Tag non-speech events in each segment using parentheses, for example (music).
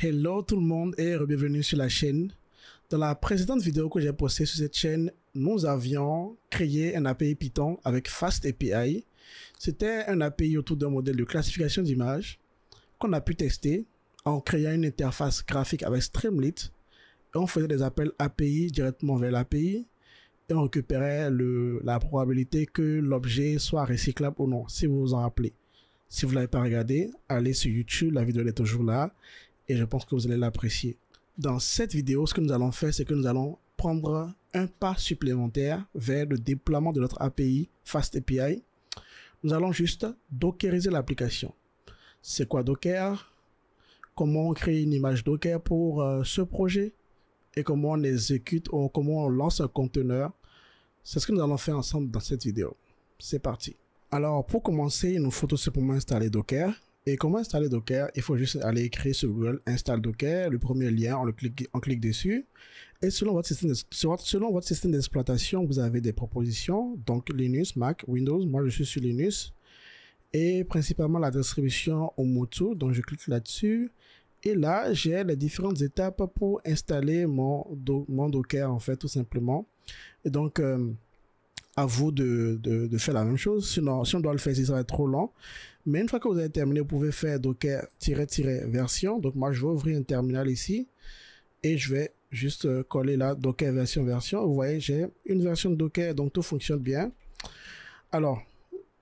Hello tout le monde et bienvenue sur la chaîne. Dans la précédente vidéo que j'ai postée sur cette chaîne, nous avions créé un API Python avec Fast API. C'était un API autour d'un modèle de classification d'images qu'on a pu tester en créant une interface graphique avec Streamlit. Et on faisait des appels API directement vers l'API et on récupérait le, la probabilité que l'objet soit recyclable ou non, si vous vous en rappelez. Si vous ne l'avez pas regardé, allez sur YouTube, la vidéo est toujours là et je pense que vous allez l'apprécier. Dans cette vidéo, ce que nous allons faire, c'est que nous allons prendre un pas supplémentaire vers le déploiement de notre API Fast API. Nous allons juste dockeriser l'application. C'est quoi Docker Comment on crée une image Docker pour euh, ce projet et comment on exécute ou comment on lance un conteneur. C'est ce que nous allons faire ensemble dans cette vidéo. C'est parti. Alors pour commencer, il nous faut tout simplement installer Docker. Et comment installer Docker Il faut juste aller écrire sur Google Install Docker, le premier lien, on, le clique, on clique dessus. Et selon votre système, selon votre système d'exploitation, vous avez des propositions. Donc Linux, Mac, Windows. Moi, je suis sur Linux. Et principalement la distribution Ubuntu. Donc je clique là-dessus. Et là, j'ai les différentes étapes pour installer mon, Docker, en fait, tout simplement. Et donc, euh, à vous de, de, faire la même chose. Sinon, si on doit le faire, va être trop long. Mais une fois que vous avez terminé, vous pouvez faire Docker-version. Donc moi, je vais ouvrir un terminal ici et je vais juste euh, coller là Docker version version. Vous voyez, j'ai une version de Docker, donc tout fonctionne bien. Alors,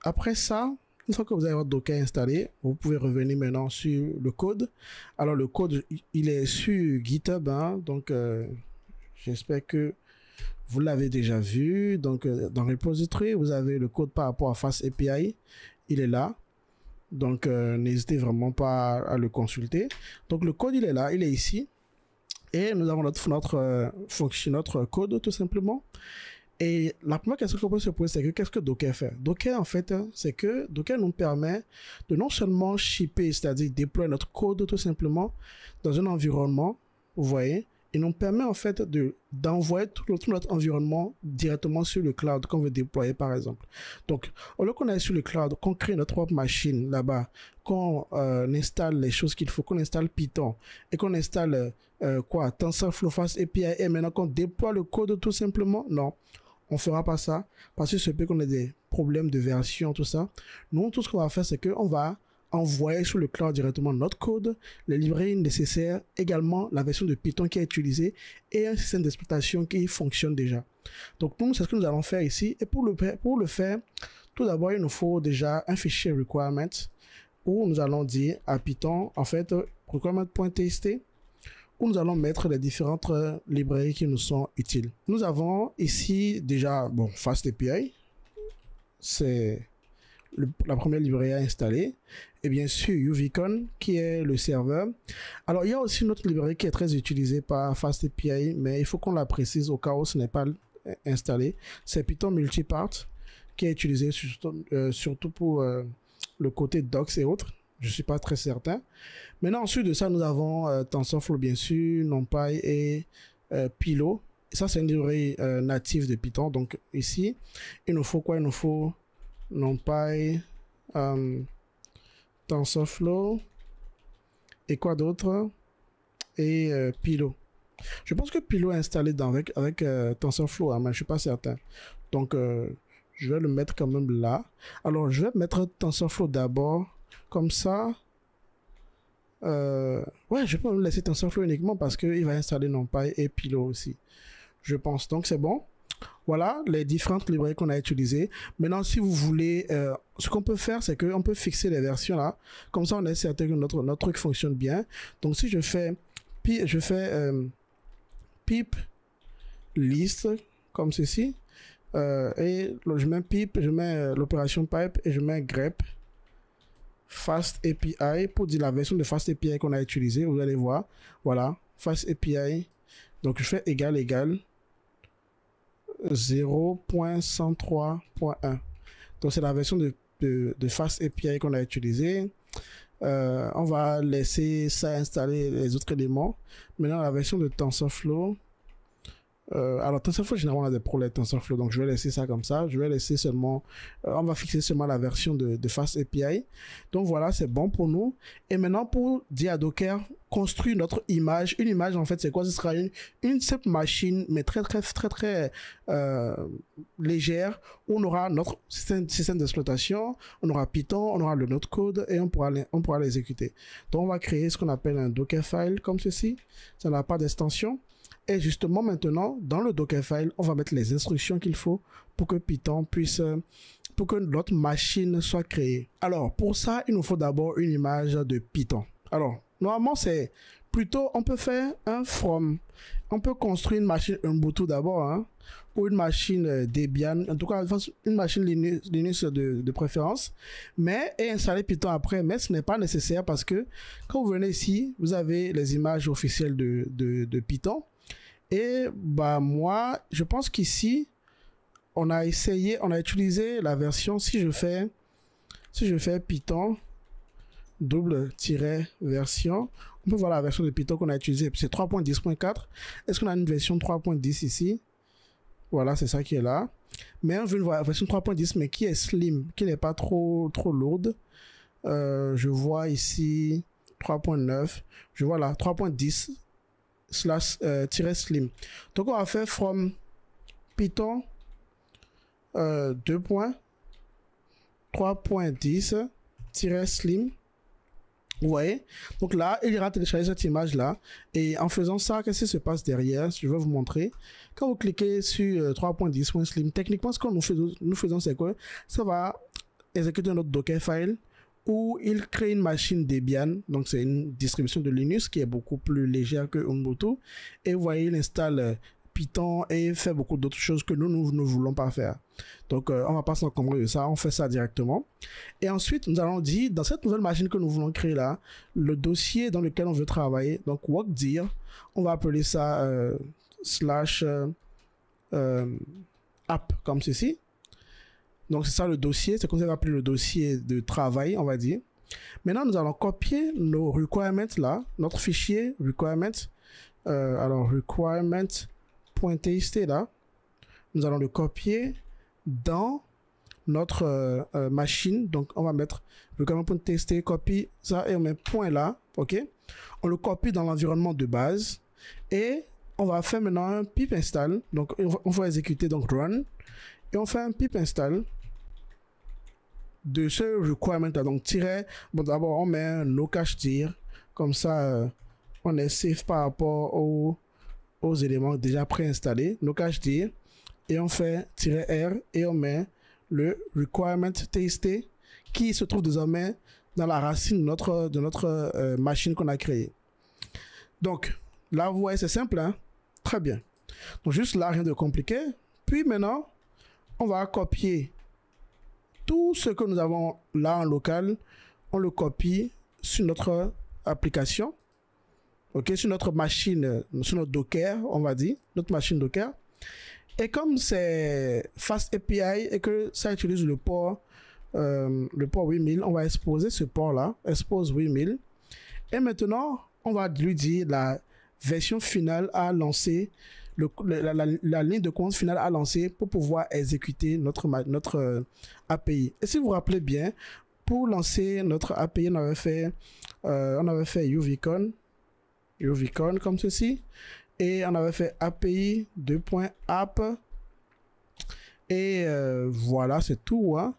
après ça, une fois que vous avez votre Docker installé, vous pouvez revenir maintenant sur le code. Alors, le code, il est sur GitHub, hein. donc euh, j'espère que vous l'avez déjà vu. Donc, euh, dans Repository, vous avez le code par rapport à Fast API. Il est là. Donc, euh, n'hésitez vraiment pas à le consulter. Donc, le code, il est là. Il est ici. Et nous avons notre, notre, euh, fonction, notre code, tout simplement. Et la première question qu'on peut se poser, c'est que qu'est-ce que Docker fait Docker, en fait, hein, c'est que Docker nous permet de non seulement shipper, c'est-à-dire déployer notre code tout simplement dans un environnement, vous voyez, nous permet en fait de d'envoyer tout, notre environnement directement sur le cloud qu'on veut déployer par exemple. Donc, au lieu qu'on aille sur le cloud, qu'on crée notre propre machine là-bas, qu'on euh, installe les choses qu'il faut, qu'on installe Python et qu'on installe euh, quoi, TensorFlow Fast API et maintenant qu'on déploie le code tout simplement, non on fera pas ça parce que ce peut qu'on ait des problèmes de version, tout ça. Nous, tout ce qu'on va faire, c'est qu'on va envoyer sur le cloud directement notre code, les librairies nécessaires, également la version de Python qui est utilisée et un système d'exploitation qui fonctionne déjà. Donc nous, c'est ce que nous allons faire ici. Et pour le, pour le faire, tout d'abord, il nous faut déjà un fichier requirements où nous allons dire à Python, en fait, requirement.txt, où nous allons mettre les différentes euh, librairies qui nous sont utiles. Nous avons ici déjà, bon, FastAPI, c'est la première librairie à installer. Et bien sûr, Uvicon, qui est le serveur. Alors, il y a aussi une autre librairie qui est très utilisée par FastAPI, mais il faut qu'on la précise au cas où ce n'est pas installé. C'est Python Multipart, qui est utilisé surtout, euh, pour euh, le côté docs et autres. Je suis pas très certain. Maintenant, ensuite de ça, nous avons euh, TensorFlow, bien sûr, NumPy et Pilo. Ça, c'est une librairie native de Python. Donc, ici, il nous faut quoi Il nous faut NumPy, euh, TensorFlow et quoi d'autre Et euh, Pilo. Je pense que Pilo est installé avec, avec TensorFlow, euh, hein, mais je ne suis pas certain. Donc, je vais le mettre quand même là. Alors, je vais mettre TensorFlow d'abord. Comme ça, ouais, je peux me laisser TensorFlow uniquement parce qu'il va installer NumPy et Pilo aussi. Je pense. Donc, c'est bon. Voilà les différentes librairies qu'on a utilisées. Maintenant, si vous voulez, euh, ce qu'on peut faire, c'est qu'on peut fixer les versions là. Comme ça, on est certain que notre, notre truc fonctionne bien. Donc, si je fais, je fais euh, pip list comme ceci, euh, et je mets pip, je mets l'opération pipe et je mets grep fast API pour dire la version de fast API qu'on a utilisée. Vous allez voir, voilà, fast API. Donc, je fais égal égal 0.103.1. Donc c'est la version de, de, de Fast API qu'on a utilisée. Euh, on va laisser ça installer les autres éléments. Maintenant, la version de TensorFlow, euh, alors TensorFlow généralement on a des problèmes TensorFlow donc je vais laisser ça comme ça je vais laisser seulement euh, on va fixer seulement la version de, de Fast API donc voilà c'est bon pour nous et maintenant pour dire à Docker construire notre image une image en fait c'est quoi ce sera une une simple machine mais très très très très euh, légère où on aura notre système, d'exploitation on aura Python on aura le notre code et on pourra on pourra l'exécuter donc on va créer ce qu'on appelle un Docker file comme ceci ça n'a pas d'extension et justement, maintenant, dans le Dockerfile, on va mettre les instructions qu'il faut pour que Python puisse, euh, pour que notre machine soit créée. Alors, pour ça, il nous faut d'abord une image de Python. Alors, normalement, c'est plutôt, on peut faire un from. On peut construire une machine Ubuntu d'abord, hein, ou une machine euh, Debian, en tout cas, une machine Linux, de, préférence, mais, et installer Python après. Mais ce n'est pas nécessaire parce que quand vous venez ici, vous avez les images officielles de, de, de Python. Et bah, moi, je pense qu'ici, on a essayé, on a utilisé la version, si je fais, si je fais Python, double tiret version, on peut voir la version de Python qu'on a utilisée. C'est 3.10.4. Est-ce qu'on a une version 3.10 ici Voilà, c'est ça qui est là. Mais on veut une version 3.10, mais qui est slim, qui n'est pas trop, trop lourde. Euh, je vois ici 3.9. Je vois là 3.10 slash euh, tiret slim. Donc on va faire from Python euh, 2 slim. Vous voyez Donc là, il ira télécharger cette image-là. Et en faisant ça, qu'est-ce qui se passe derrière Je vais vous montrer. Quand vous cliquez sur euh, slim techniquement, ce que nous faisons, nous faisons c'est quoi Ça va exécuter notre file où il crée une machine Debian, donc c'est une distribution de Linux qui est beaucoup plus légère que Ubuntu, et vous voyez, il installe euh, Python et fait beaucoup d'autres choses que nous, ne voulons pas faire. Donc, euh, on va pas s'encombrer de ça, on fait ça directement. Et ensuite, nous allons dire, dans cette nouvelle machine que nous voulons créer là, le dossier dans lequel on veut travailler, donc workdir on va appeler ça euh, slash app, comme ceci. Donc, c'est ça le dossier. C'est comme ça qu'on appelle le dossier de travail, on va dire. Maintenant, nous allons copier nos requirements là, notre fichier requirements. Euh, alors, requirements.txt là. Nous allons le copier dans notre euh, euh, machine. Donc, on va mettre requirement.txt, copie ça et on met point là. OK? On le copie dans l'environnement de base et on va faire maintenant un pip install. Donc, on va exécuter donc run et on fait un pip install de ce requirement -là. Donc, tirer, bon, d'abord, on met nos caches cache tir. Comme ça, euh, on est safe par rapport aux, aux éléments déjà préinstallés. nos cache tir. Et on fait tirer R et on met le requirement TST qui se trouve désormais dans la racine de notre, de notre euh, machine qu'on a créée. Donc, là, vous voyez, c'est simple. Hein? Très bien. Donc, juste là, rien de compliqué. Puis maintenant, on va copier tout ce que nous avons là en local, on le copie sur notre application, ok, sur notre machine, sur notre Docker, on va dire, notre machine Docker. Et comme c'est Fast API et que ça utilise le port, euh, le port 8000, on va exposer ce port-là, expose 8000. Et maintenant, on va lui dire la version finale à lancer la, ligne de compte finale à lancer pour pouvoir exécuter notre, notre API. Et si vous vous rappelez bien, pour lancer notre API, on avait fait, euh, on avait fait comme ceci, et on avait fait API 2.app. E. Et euh, voilà, c'est tout. Hein.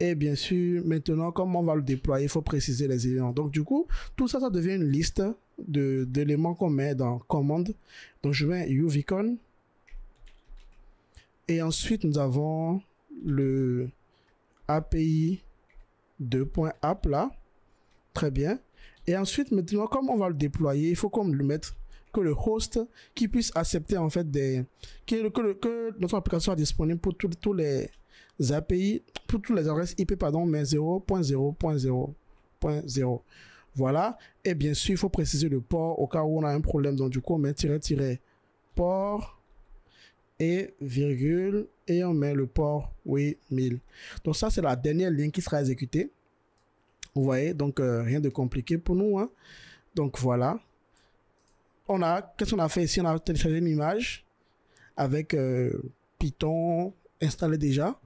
Et bien sûr, maintenant, comme on va le déployer, il faut préciser les éléments. Donc, du coup, tout ça, ça devient une liste d'éléments qu'on met dans commande. Donc je mets uvicon. Et ensuite, nous avons le API 2.app là. Très bien. Et ensuite, maintenant, comme on va le déployer, il faut qu'on le mette que le host qui puisse accepter en fait des que, notre application soit disponible pour tous les API, pour toutes les adresses IP, pardon, mais 0.0.0.0. Voilà. Et bien sûr, il faut préciser le port au cas où on a un problème. Donc, du coup, on met tiret, tiret, port et virgule et on met le port, 8000. Donc, ça, c'est la dernière ligne qui sera exécutée. Vous voyez, donc euh, rien de compliqué pour nous. Hein. Donc, voilà. On a, qu'est-ce qu'on a fait ici On a téléchargé une image avec euh, Python installé déjà.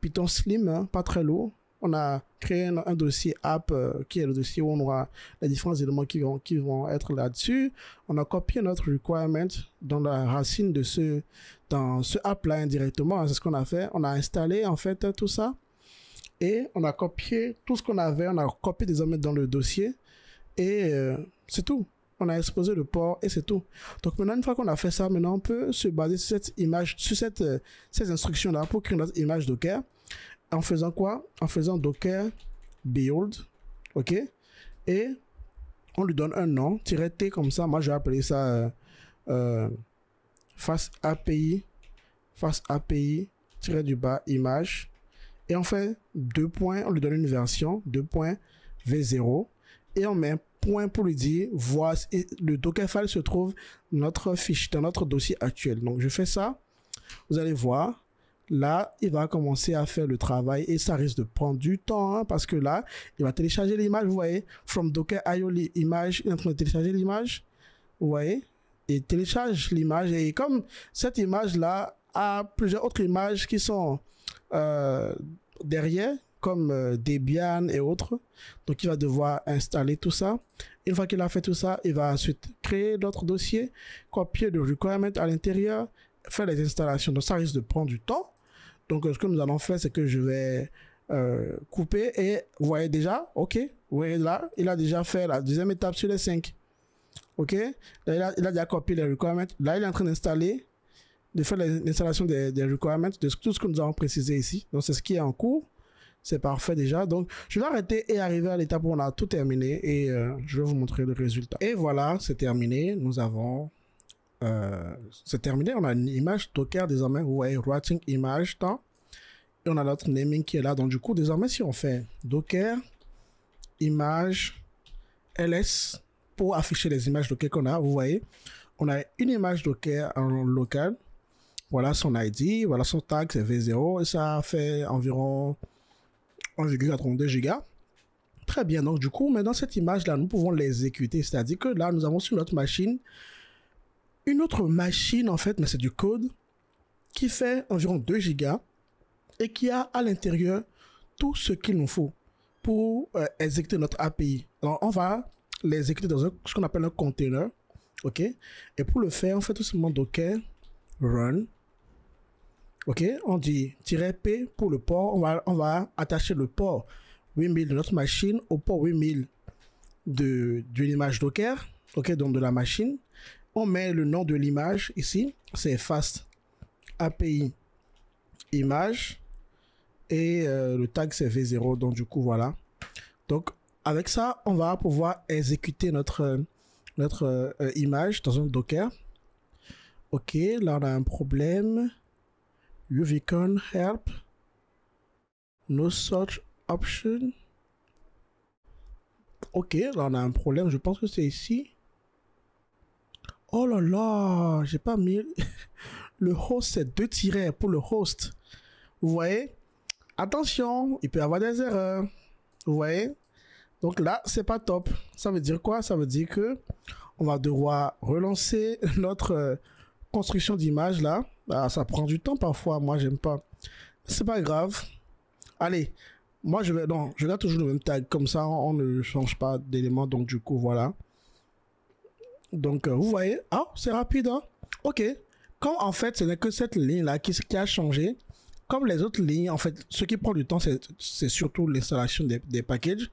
Python Slim, hein, pas très lourd on a créé un, dossier app euh, qui est le dossier où on aura les différents éléments qui vont, qui vont être là-dessus. On a copié notre requirement dans la racine de ce, dans ce app-là indirectement. C'est ce qu'on a fait. On a installé, en fait, tout ça. Et on a copié tout ce qu'on avait. On a copié désormais dans le dossier. Et euh, c'est tout. On a exposé le port et c'est tout. Donc maintenant, une fois qu'on a fait ça, maintenant on peut se baser sur cette image, sur cette, euh, ces instructions-là pour créer notre image Docker en faisant quoi En faisant docker build, ok Et on lui donne un nom, T comme ça. Moi, je vais appeler ça euh, euh, face API, face API, du bas, image. Et on fait deux points, on lui donne une version, deux points, V0. Et on met un point pour lui dire, voici, le file se trouve notre fiche, dans notre dossier actuel. Donc, je fais ça. Vous allez voir, là, il va commencer à faire le travail et ça risque de prendre du temps hein, parce que là, il va télécharger l'image, vous voyez, from Docker IO, l'image, il est en train de télécharger l'image, vous voyez, et télécharge l'image. Et comme cette image-là a plusieurs autres images qui sont euh, derrière, comme euh, Debian et autres, donc il va devoir installer tout ça. Une fois qu'il a fait tout ça, il va ensuite créer d'autres dossiers, copier le requirement à l'intérieur, faire les installations. Donc ça risque de prendre du temps. Donc, ce que nous allons faire, c'est que je vais euh, couper et vous voyez déjà, ok, vous voyez là, il a déjà fait la deuxième étape sur les 5. Ok, là, il a, déjà copié les requirements. Là, il est en train d'installer, de faire l'installation des, requirements, de tout ce que nous avons précisé ici. Donc, c'est ce qui est en cours. C'est parfait déjà. Donc, je vais arrêter et arriver à l'étape où on a tout terminé et euh, je vais vous montrer le résultat. Et voilà, c'est terminé. Nous avons c'est euh, terminé. On a une image Docker désormais. Vous voyez, writing image temps. Et on a notre naming qui est là. Donc, du coup, désormais, si on fait Docker image ls pour afficher les images Docker qu'on a, vous voyez, on a une image Docker en local. Voilà son ID, voilà son tag, c'est V0 et ça fait environ 1,82 giga Très bien. Donc, du coup, maintenant, cette image-là, nous pouvons l'exécuter. C'est-à-dire que là, nous avons sur notre machine une autre machine, en fait, mais c'est du code, qui fait environ 2 gigas et qui a à l'intérieur tout ce qu'il nous faut pour euh, exécuter notre API. Alors, on va l'exécuter dans ce qu'on appelle un container. OK Et pour le faire, on fait tout simplement Docker run. OK On dit "-p pour le port. On va, on va attacher le port 8000 de notre machine au port 8000 de, image image Docker. OK Donc, de la machine on met le nom de l'image ici, c'est fast API image et euh, le tag c'est v0 donc du coup voilà. Donc avec ça, on va pouvoir exécuter notre notre euh, image dans un Docker. OK, là on a un problème. UVcon help no search option. OK, là on a un problème, je pense que c'est ici. Oh là là, j'ai pas mis (laughs) le host, c'est deux tirets pour le host. Vous voyez Attention, il peut y avoir des erreurs. Vous voyez donc là, c'est pas top. Ça veut dire quoi Ça veut dire que on va devoir relancer (laughs) notre euh, construction d'image là. Bah, ça prend du temps parfois. Moi, j'aime pas. C'est pas grave. Allez, moi je vais non, je garde toujours le même tag comme ça, on ne change pas d'élément. Donc du coup, voilà. Donc, euh, vous voyez, ah, c'est rapide, hein? Ok. Comme en fait, ce n'est que cette ligne-là qui, qui, a changé, comme les autres lignes, en fait, ce qui prend du temps, c'est surtout l'installation des, packages.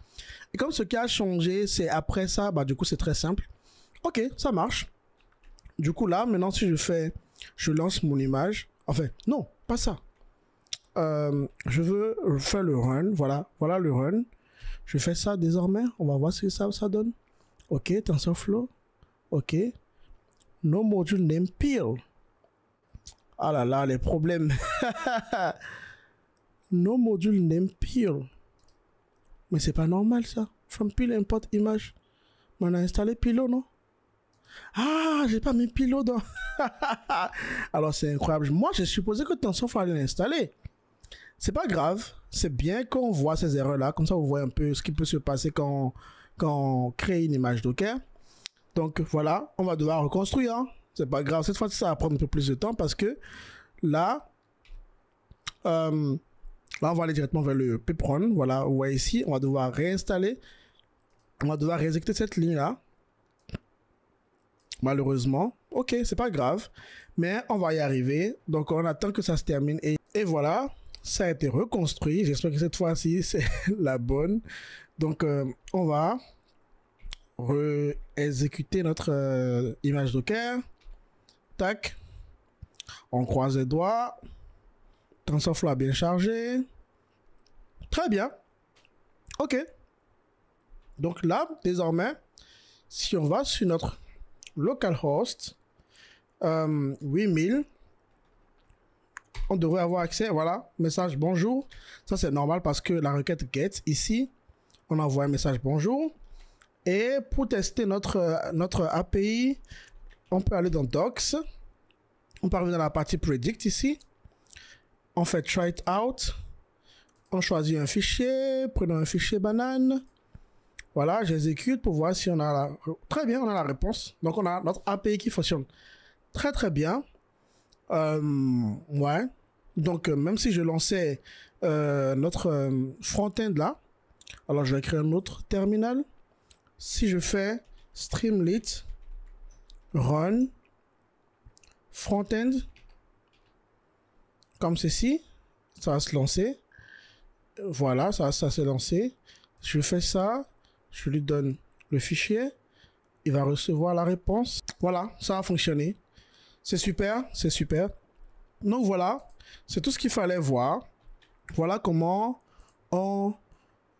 Et comme ce qui a changé, c'est après ça, bah, du coup, c'est très simple. Ok, ça marche. Du coup, là, maintenant, si je fais, je lance mon image. fait non, pas ça. Euh, je veux faire le run. Voilà, voilà le run. Je fais ça désormais. On va voir ce que ça, ça donne. Ok, TensorFlow. OK No module name Peel. Ah là là, les problèmes. (laughs) no module name Peel. Mais c'est pas normal ça. From Peel import image. Mais on a installé Pilo, non Ah, j'ai pas mis Pilo dans. (laughs) Alors c'est incroyable. Moi, j'ai supposé que ton il fallait l'installer. C'est pas grave. C'est bien qu'on voit ces erreurs-là. Comme ça, on voit un peu ce qui peut se passer quand, quand on crée une image Docker. Donc voilà, on va devoir reconstruire. Hein. C'est pas grave. Cette fois ça va prendre un peu plus de temps parce que là, euh, on va aller directement vers le Pepron. Voilà, vous voyez ici, on va devoir réinstaller. On va devoir réexécuter cette ligne-là. Malheureusement. Ok, c'est pas grave. Mais on va y arriver. Donc, on attend que ça se termine. Et, voilà, ça a été reconstruit. J'espère que cette fois-ci, (laughs) c'est la bonne. Donc, euh, on va exécuter notre euh, image Docker. Tac. On croise les doigts. TensorFlow bien chargé. Très bien. OK. Donc là, désormais, si on va sur notre localhost euh, 8000, on devrait avoir accès, voilà, message bonjour. Ça, c'est normal parce que la requête get ici, on envoie un message bonjour. Et pour tester notre, euh, notre API, on peut aller dans Docs. On parvient arriver dans la partie Predict ici. On fait Try it out. On choisit un fichier. Prenons un fichier banane. Voilà, j'exécute pour voir si on a la... Très bien, on a la réponse. Donc, on a notre API qui fonctionne très, très bien. Euh, ouais. Donc, euh, même si je lançais notre front-end là, alors je vais créer un autre terminal si je fais streamlit run frontend comme ceci, ça va se lancer. Voilà, ça, ça s'est lancé. Je fais ça, je lui donne le fichier, il va recevoir la réponse. Voilà, ça a fonctionné. C'est super, c'est super. Donc voilà, c'est tout ce qu'il fallait voir. Voilà comment on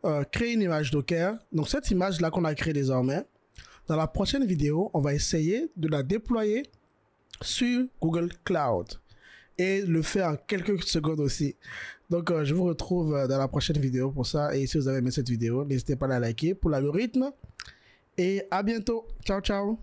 euh, créer une image Docker. Donc cette image-là qu'on a créée désormais, dans la prochaine vidéo, on va essayer de la déployer sur Google Cloud et le faire en quelques secondes aussi. Donc, euh, je vous retrouve euh, dans la prochaine vidéo pour ça. Et si vous avez aimé cette vidéo, n'hésitez pas à la liker pour l'algorithme. Et à bientôt. Ciao, ciao.